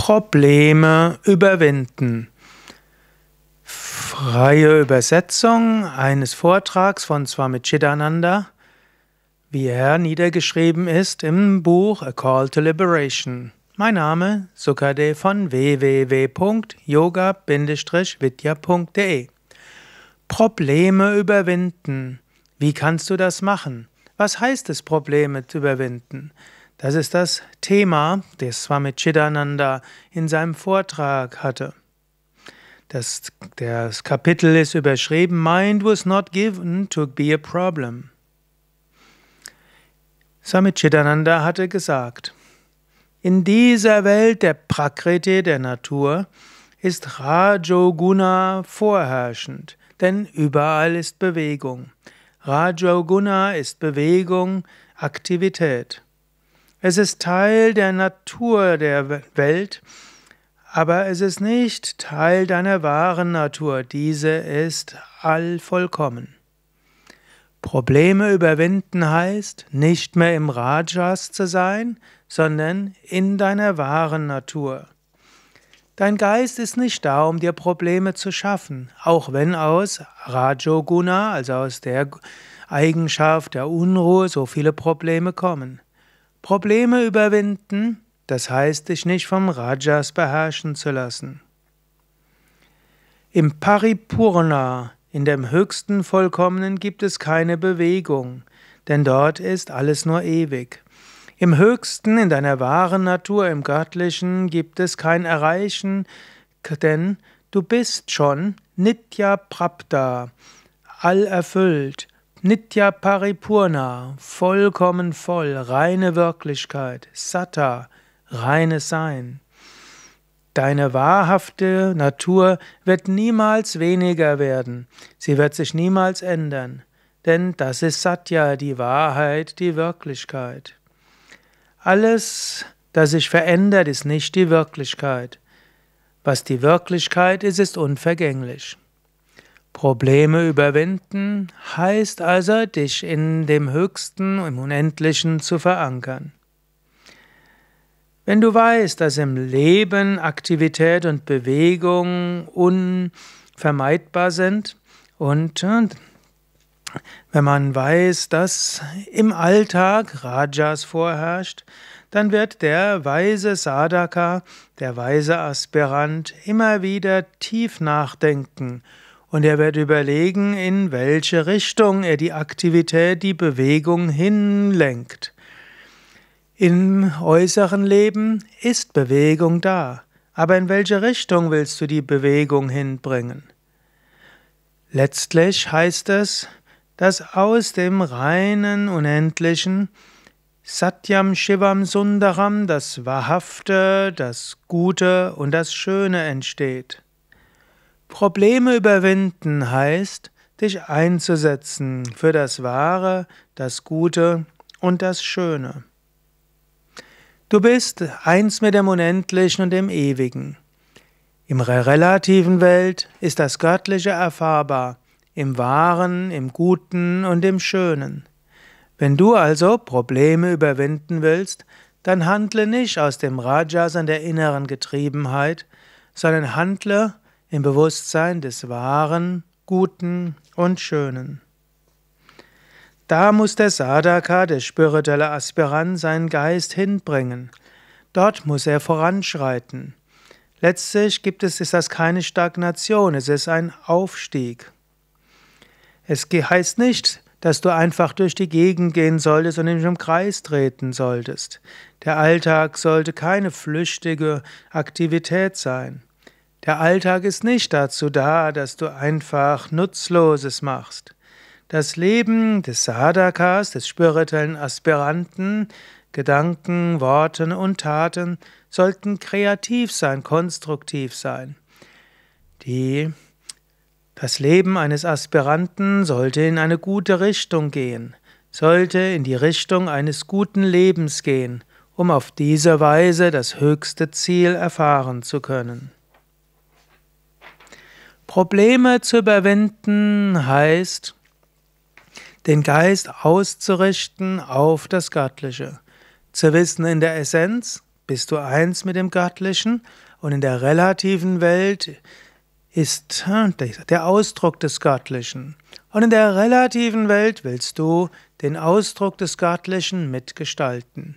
Probleme überwinden. Freie Übersetzung eines Vortrags von Swami Chidananda, wie er niedergeschrieben ist im Buch A Call to Liberation. Mein Name Sukade von www.yoga-vidya.de Probleme überwinden. Wie kannst du das machen? Was heißt es, Probleme zu überwinden? Das ist das Thema, das Swami Chidananda in seinem Vortrag hatte. Das, das Kapitel ist überschrieben, Mind was not given to be a problem. Swami Chidananda hatte gesagt, in dieser Welt der Prakriti, der Natur, ist Rajoguna vorherrschend, denn überall ist Bewegung. Rajoguna ist Bewegung, Aktivität. Es ist Teil der Natur der Welt, aber es ist nicht Teil deiner wahren Natur. Diese ist allvollkommen. Probleme überwinden heißt, nicht mehr im Rajas zu sein, sondern in deiner wahren Natur. Dein Geist ist nicht da, um dir Probleme zu schaffen, auch wenn aus Rajoguna, also aus der Eigenschaft der Unruhe, so viele Probleme kommen. Probleme überwinden, das heißt, dich nicht vom Rajas beherrschen zu lassen. Im Paripurna, in dem höchsten Vollkommenen, gibt es keine Bewegung, denn dort ist alles nur ewig. Im höchsten, in deiner wahren Natur, im Göttlichen, gibt es kein Erreichen, denn du bist schon Nitya Prapta, allerfüllt, Nitya Paripurna, vollkommen voll, reine Wirklichkeit, Satta, reines Sein. Deine wahrhafte Natur wird niemals weniger werden, sie wird sich niemals ändern, denn das ist Satya, die Wahrheit, die Wirklichkeit. Alles, das sich verändert, ist nicht die Wirklichkeit. Was die Wirklichkeit ist, ist unvergänglich. Probleme überwinden heißt also, dich in dem Höchsten, im Unendlichen zu verankern. Wenn du weißt, dass im Leben Aktivität und Bewegung unvermeidbar sind und, und wenn man weiß, dass im Alltag Rajas vorherrscht, dann wird der weise Sadhaka, der weise Aspirant, immer wieder tief nachdenken und er wird überlegen, in welche Richtung er die Aktivität, die Bewegung hinlenkt. Im äußeren Leben ist Bewegung da, aber in welche Richtung willst du die Bewegung hinbringen? Letztlich heißt es, dass aus dem reinen Unendlichen Satyam Shivam Sundaram das Wahrhafte, das Gute und das Schöne entsteht. Probleme überwinden heißt, dich einzusetzen für das Wahre, das Gute und das Schöne. Du bist eins mit dem Unendlichen und dem Ewigen. Im relativen Welt ist das Göttliche erfahrbar, im Wahren, im Guten und im Schönen. Wenn du also Probleme überwinden willst, dann handle nicht aus dem Rajas an der inneren Getriebenheit, sondern handle im Bewusstsein des Wahren, Guten und Schönen. Da muss der Sadhaka, der spirituelle Aspirant, seinen Geist hinbringen. Dort muss er voranschreiten. Letztlich gibt es, ist das keine Stagnation, es ist ein Aufstieg. Es heißt nicht, dass du einfach durch die Gegend gehen solltest und in einem Kreis treten solltest. Der Alltag sollte keine flüchtige Aktivität sein. Der Alltag ist nicht dazu da, dass du einfach Nutzloses machst. Das Leben des Sadhakas, des spirituellen Aspiranten, Gedanken, Worten und Taten sollten kreativ sein, konstruktiv sein. Die, das Leben eines Aspiranten sollte in eine gute Richtung gehen, sollte in die Richtung eines guten Lebens gehen, um auf diese Weise das höchste Ziel erfahren zu können. Probleme zu überwinden heißt, den Geist auszurichten auf das Göttliche. Zu wissen, in der Essenz bist du eins mit dem Göttlichen und in der relativen Welt ist äh, der Ausdruck des Göttlichen. Und in der relativen Welt willst du den Ausdruck des Göttlichen mitgestalten.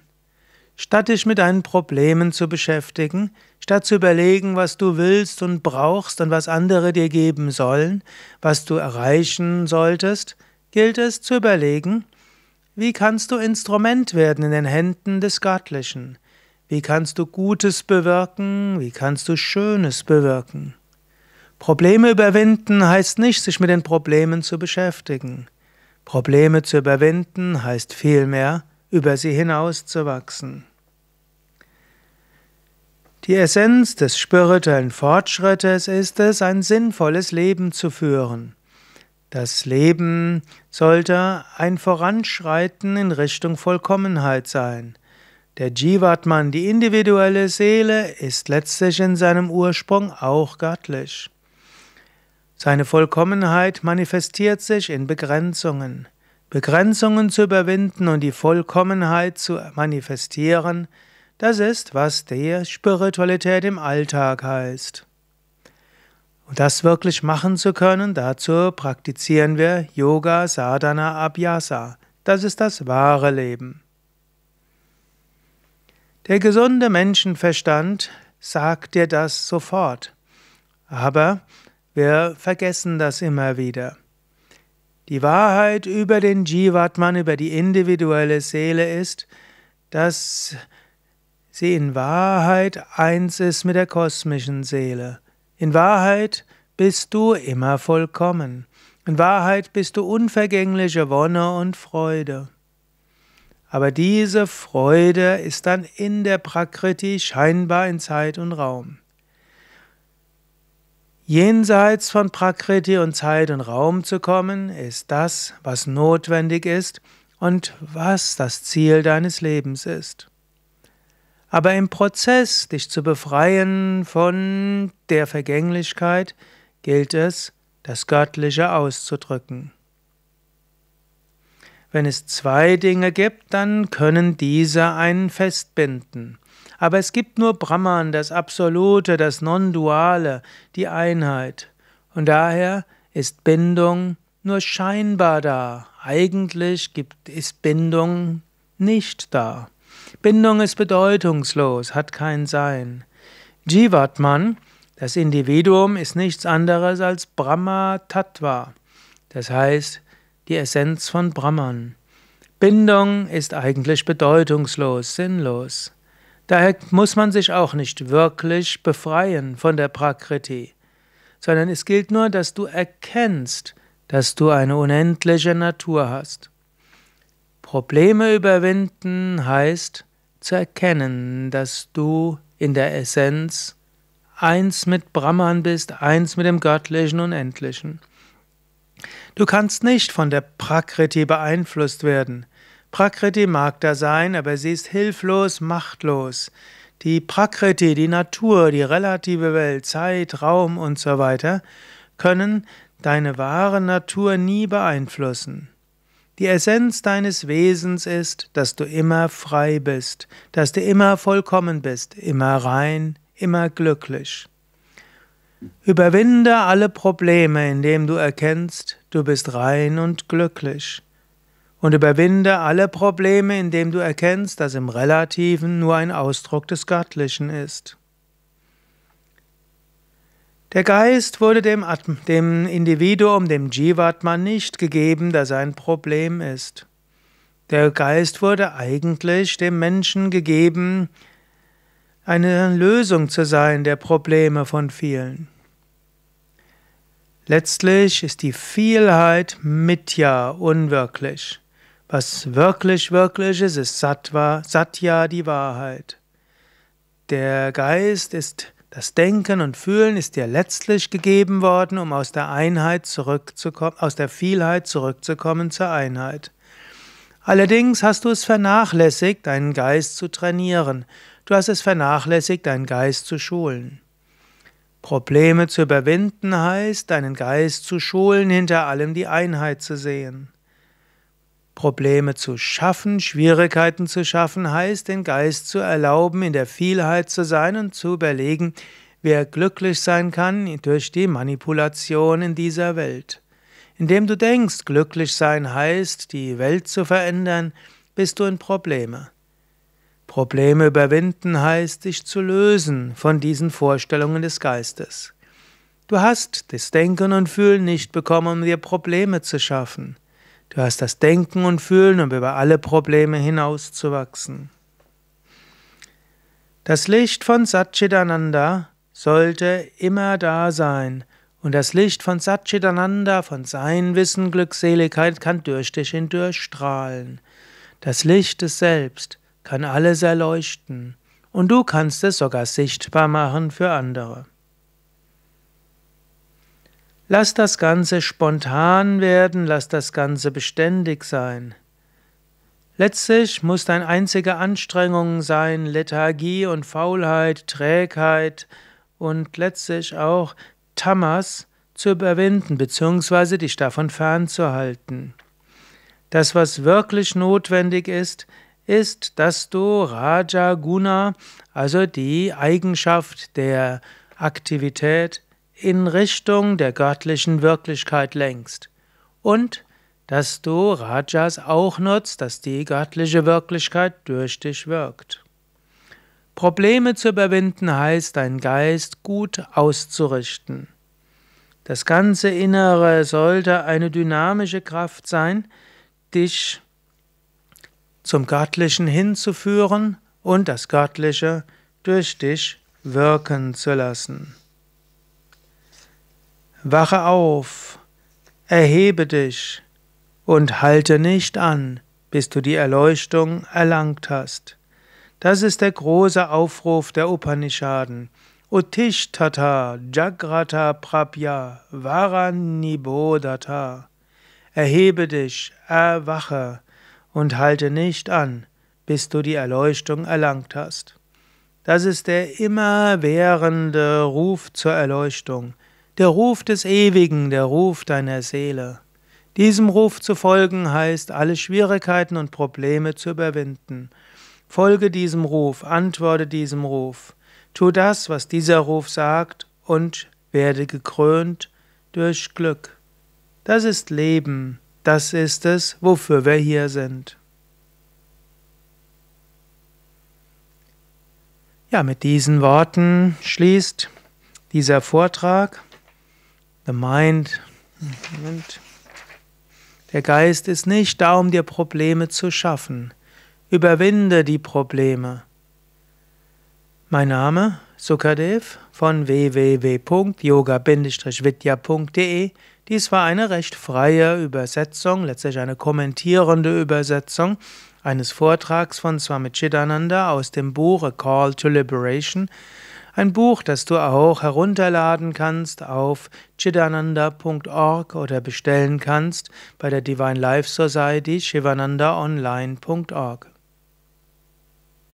Statt dich mit deinen Problemen zu beschäftigen, Statt zu überlegen, was du willst und brauchst und was andere dir geben sollen, was du erreichen solltest, gilt es zu überlegen, wie kannst du Instrument werden in den Händen des Göttlichen? Wie kannst du Gutes bewirken? Wie kannst du Schönes bewirken? Probleme überwinden heißt nicht, sich mit den Problemen zu beschäftigen. Probleme zu überwinden heißt vielmehr, über sie hinauszuwachsen. Die Essenz des spirituellen Fortschrittes ist es, ein sinnvolles Leben zu führen. Das Leben sollte ein Voranschreiten in Richtung Vollkommenheit sein. Der Jivatman, die individuelle Seele, ist letztlich in seinem Ursprung auch göttlich. Seine Vollkommenheit manifestiert sich in Begrenzungen. Begrenzungen zu überwinden und die Vollkommenheit zu manifestieren, das ist, was der Spiritualität im Alltag heißt. Und das wirklich machen zu können, dazu praktizieren wir Yoga Sadhana Abhyasa. Das ist das wahre Leben. Der gesunde Menschenverstand sagt dir das sofort. Aber wir vergessen das immer wieder. Die Wahrheit über den Jivatman, über die individuelle Seele ist, dass sie in Wahrheit eins ist mit der kosmischen Seele. In Wahrheit bist du immer vollkommen. In Wahrheit bist du unvergängliche Wonne und Freude. Aber diese Freude ist dann in der Prakriti scheinbar in Zeit und Raum. Jenseits von Prakriti und Zeit und Raum zu kommen, ist das, was notwendig ist und was das Ziel deines Lebens ist. Aber im Prozess, dich zu befreien von der Vergänglichkeit, gilt es, das Göttliche auszudrücken. Wenn es zwei Dinge gibt, dann können diese einen festbinden. Aber es gibt nur Brahman, das Absolute, das Non-Duale, die Einheit. Und daher ist Bindung nur scheinbar da. Eigentlich gibt, ist Bindung nicht da. Bindung ist bedeutungslos, hat kein Sein. Jivatman, das Individuum, ist nichts anderes als Brahma Tattva, das heißt die Essenz von Brahman. Bindung ist eigentlich bedeutungslos, sinnlos. Daher muss man sich auch nicht wirklich befreien von der Prakriti, sondern es gilt nur, dass du erkennst, dass du eine unendliche Natur hast. Probleme überwinden heißt zu erkennen, dass du in der Essenz eins mit Brahman bist, eins mit dem göttlichen Unendlichen. Du kannst nicht von der Prakriti beeinflusst werden. Prakriti mag da sein, aber sie ist hilflos, machtlos. Die Prakriti, die Natur, die relative Welt, Zeit, Raum und so weiter können deine wahre Natur nie beeinflussen. Die Essenz deines Wesens ist, dass du immer frei bist, dass du immer vollkommen bist, immer rein, immer glücklich. Überwinde alle Probleme, indem du erkennst, du bist rein und glücklich. Und überwinde alle Probleme, indem du erkennst, dass im Relativen nur ein Ausdruck des Göttlichen ist. Der Geist wurde dem, Atm, dem Individuum, dem Jivatman nicht gegeben, da sein Problem ist. Der Geist wurde eigentlich dem Menschen gegeben, eine Lösung zu sein der Probleme von vielen. Letztlich ist die Vielheit Mitya unwirklich. Was wirklich wirklich ist, ist Sattva, Satya die Wahrheit. Der Geist ist das Denken und Fühlen ist dir letztlich gegeben worden, um aus der Einheit zurückzukommen, aus der Vielheit zurückzukommen zur Einheit. Allerdings hast du es vernachlässigt, deinen Geist zu trainieren. Du hast es vernachlässigt, deinen Geist zu schulen. Probleme zu überwinden heißt, deinen Geist zu schulen, hinter allem die Einheit zu sehen. Probleme zu schaffen, Schwierigkeiten zu schaffen, heißt, den Geist zu erlauben, in der Vielheit zu sein und zu überlegen, wer glücklich sein kann durch die Manipulation in dieser Welt. Indem du denkst, glücklich sein heißt, die Welt zu verändern, bist du in Probleme. Probleme überwinden heißt, dich zu lösen von diesen Vorstellungen des Geistes. Du hast das Denken und Fühlen nicht bekommen, um dir Probleme zu schaffen. Du hast das Denken und Fühlen, um über alle Probleme hinauszuwachsen. Das Licht von Satchitananda sollte immer da sein, und das Licht von Satchitananda, von Sein, Wissen, Glückseligkeit kann durch dich hindurch strahlen. Das Licht des Selbst kann alles erleuchten, und du kannst es sogar sichtbar machen für andere. Lass das Ganze spontan werden, lass das Ganze beständig sein. Letztlich muss deine einzige Anstrengung sein, Lethargie und Faulheit, Trägheit und letztlich auch Tamas zu überwinden bzw. dich davon fernzuhalten. Das, was wirklich notwendig ist, ist, dass du Raja Guna, also die Eigenschaft der Aktivität, in Richtung der göttlichen Wirklichkeit lenkst. Und dass du Rajas auch nutzt, dass die göttliche Wirklichkeit durch dich wirkt. Probleme zu überwinden heißt, deinen Geist gut auszurichten. Das ganze Innere sollte eine dynamische Kraft sein, dich zum Göttlichen hinzuführen und das Göttliche durch dich wirken zu lassen. Wache auf, erhebe dich und halte nicht an, bis du die Erleuchtung erlangt hast. Das ist der große Aufruf der Upanishaden. Utishtata Jagrata Prabhya Varanibodata. Erhebe dich, erwache und halte nicht an, bis du die Erleuchtung erlangt hast. Das ist der immerwährende Ruf zur Erleuchtung der Ruf des Ewigen, der Ruf deiner Seele. Diesem Ruf zu folgen heißt, alle Schwierigkeiten und Probleme zu überwinden. Folge diesem Ruf, antworte diesem Ruf. Tu das, was dieser Ruf sagt, und werde gekrönt durch Glück. Das ist Leben, das ist es, wofür wir hier sind. Ja, mit diesen Worten schließt dieser Vortrag. The mind. Moment. Der Geist ist nicht da, um dir Probleme zu schaffen. Überwinde die Probleme. Mein Name Sukadev von www.yoga-vidya.de. Dies war eine recht freie Übersetzung, letztlich eine kommentierende Übersetzung eines Vortrags von Swami Chidananda aus dem Buch A Call to Liberation ein Buch, das du auch herunterladen kannst auf chidananda.org oder bestellen kannst bei der Divine Life Society shivanandaonline.org.